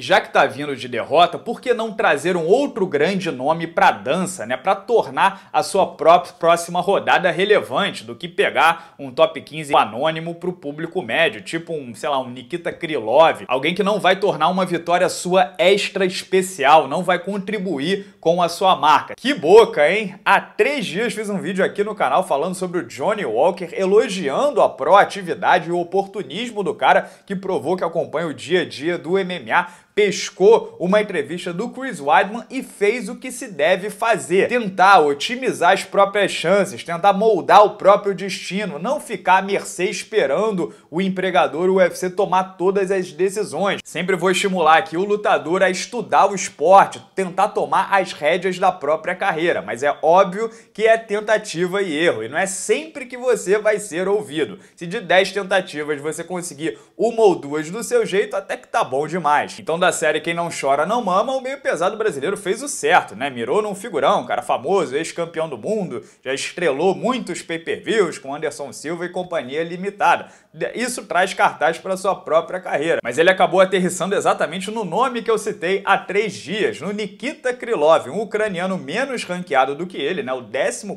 Já que está vindo de derrota, por que não trazer um outro grande nome para dança, né? Para tornar a sua própria próxima rodada relevante do que pegar um top 15 anônimo para o público médio, tipo um, sei lá, um Nikita Krylov, alguém que não vai tornar uma vitória sua extra especial, não vai contribuir com a sua marca. Que boca, hein? Há três dias fiz um vídeo aqui no canal falando sobre o Johnny Walker, elogiando a proatividade e o oportunismo do cara que provou que acompanha o dia a dia do MMA pescou uma entrevista do Chris Weidman e fez o que se deve fazer: tentar otimizar as próprias chances, tentar moldar o próprio destino, não ficar à mercê esperando o empregador, UFC tomar todas as decisões. Sempre vou estimular aqui o lutador a estudar o esporte, tentar tomar as rédeas da própria carreira, mas é óbvio que é tentativa e erro, e não é sempre que você vai ser ouvido. Se de 10 tentativas você conseguir uma ou duas do seu jeito, até que tá bom demais. Então, da da série Quem Não Chora Não Mama, o meio pesado brasileiro fez o certo, né? Mirou num figurão, cara famoso, ex-campeão do mundo, já estrelou muitos pay-per-views com Anderson Silva e companhia limitada isso traz cartaz para sua própria carreira. Mas ele acabou aterrissando exatamente no nome que eu citei há três dias, no Nikita Krylov, um ucraniano menos ranqueado do que ele, né? o 14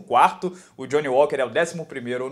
o Johnny Walker é o 11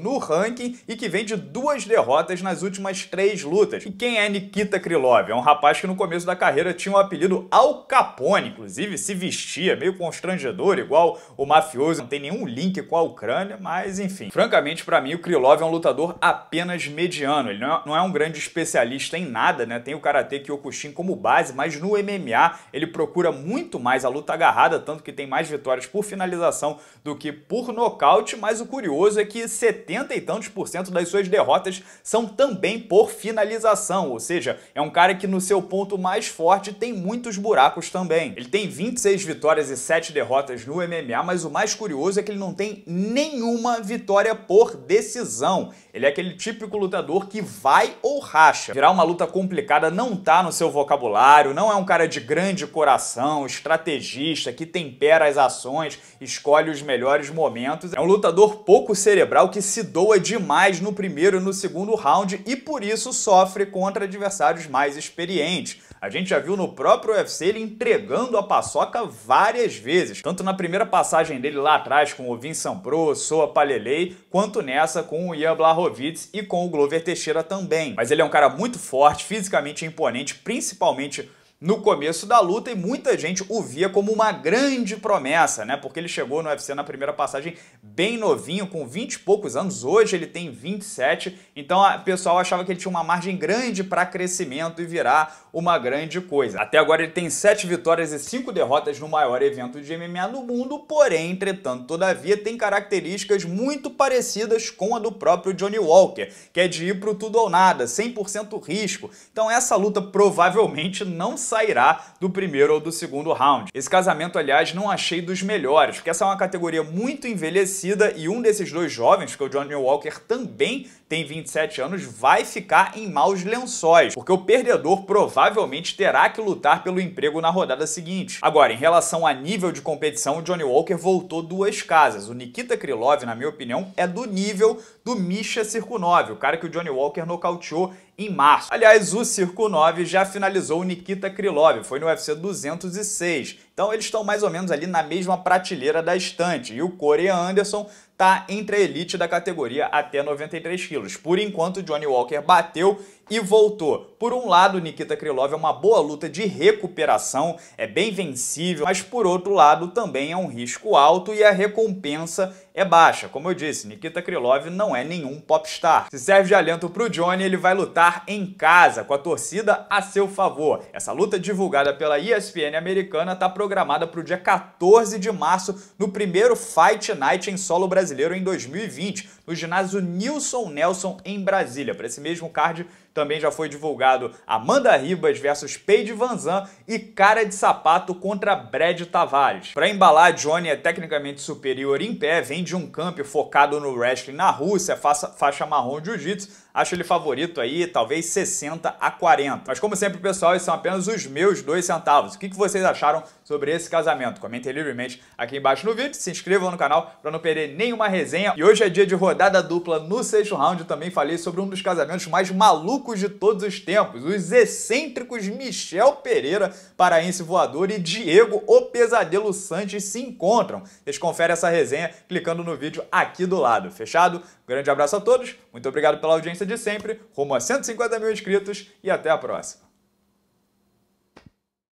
no ranking e que vem de duas derrotas nas últimas três lutas. E quem é Nikita Krylov? É um rapaz que no começo da carreira tinha o um apelido Al Capone, inclusive se vestia meio constrangedor, igual o mafioso, não tem nenhum link com a Ucrânia, mas enfim. Francamente, para mim, o Krylov é um lutador apenas mediano cotidiano, ele é, não é, um grande especialista em nada, né? Tem o Karate Kyokushin como base, mas no MMA ele procura muito mais a luta agarrada, tanto que tem mais vitórias por finalização do que por nocaute, mas o curioso é que 70 e tantos por cento das suas derrotas são também por finalização, ou seja, é um cara que no seu ponto mais forte tem muitos buracos também. Ele tem 26 vitórias e 7 derrotas no MMA, mas o mais curioso é que ele não tem nenhuma vitória por decisão. Ele é aquele típico lutador lutador que vai ou racha. Virar uma luta complicada não tá no seu vocabulário, não é um cara de grande coração, estrategista, que tempera as ações, escolhe os melhores momentos. É um lutador pouco cerebral que se doa demais no primeiro e no segundo round e por isso sofre contra adversários mais experientes. A gente já viu no próprio UFC ele entregando a paçoca várias vezes, tanto na primeira passagem dele lá atrás com o Vincent Pro, Soa Palelei, quanto nessa com o Ian Blachowicz e com o Glover Silver Teixeira também. Mas ele é um cara muito forte, fisicamente imponente, principalmente no começo da luta e muita gente o via como uma grande promessa, né? Porque ele chegou no UFC na primeira passagem bem novinho, com 20 e poucos anos. Hoje ele tem 27, então o pessoal achava que ele tinha uma margem grande para crescimento e virar uma grande coisa. Até agora ele tem 7 vitórias e 5 derrotas no maior evento de MMA no mundo, porém, entretanto, todavia, tem características muito parecidas com a do próprio Johnny Walker, que é de ir pro tudo ou nada, 100% risco. Então essa luta provavelmente não sairá do primeiro ou do segundo round. Esse casamento, aliás, não achei dos melhores, porque essa é uma categoria muito envelhecida e um desses dois jovens, que o Johnny Walker também tem 27 anos, vai ficar em maus lençóis, porque o perdedor provavelmente provavelmente terá que lutar pelo emprego na rodada seguinte. Agora, em relação a nível de competição, o Johnny Walker voltou duas casas. O Nikita Krylov, na minha opinião, é do nível do Misha Circunov, o cara que o Johnny Walker nocauteou em março. Aliás, o Circo 9 já finalizou o Nikita Krylov, foi no UFC 206. Então eles estão mais ou menos ali na mesma prateleira da estante. E o Corey Anderson está entre a elite da categoria até 93 quilos. Por enquanto, Johnny Walker bateu e voltou. Por um lado, Nikita Krylov é uma boa luta de recuperação, é bem vencível, mas por outro lado também é um risco alto e a recompensa é baixa. Como eu disse, Nikita Krylov não é nenhum popstar. Se serve de alento para o Johnny, ele vai lutar em casa, com a torcida a seu favor. Essa luta divulgada pela ESPN americana está programada para o dia 14 de março, no primeiro Fight Night em solo brasileiro em 2020 no ginásio Nilson Nelson, em Brasília. Para esse mesmo card também já foi divulgado Amanda Ribas versus Paige Van Zan e Cara de Sapato contra Brad Tavares. Para embalar, Johnny é tecnicamente superior em pé, vem de um campo focado no wrestling na Rússia, faça, faixa marrom de jiu-jitsu. Acho ele favorito aí, talvez 60 a 40. Mas como sempre, pessoal, esses são apenas os meus dois centavos. O que vocês acharam sobre esse casamento? Comentem livremente aqui embaixo no vídeo, se inscrevam no canal para não perder nenhuma resenha. E hoje é dia de rodar rodada dupla no sexto round, também falei sobre um dos casamentos mais malucos de todos os tempos, os excêntricos Michel Pereira, paraense voador, e Diego, o pesadelo Sanches, se encontram. Vocês conferem essa resenha clicando no vídeo aqui do lado. Fechado? Grande abraço a todos, muito obrigado pela audiência de sempre, rumo a 150 mil inscritos e até a próxima.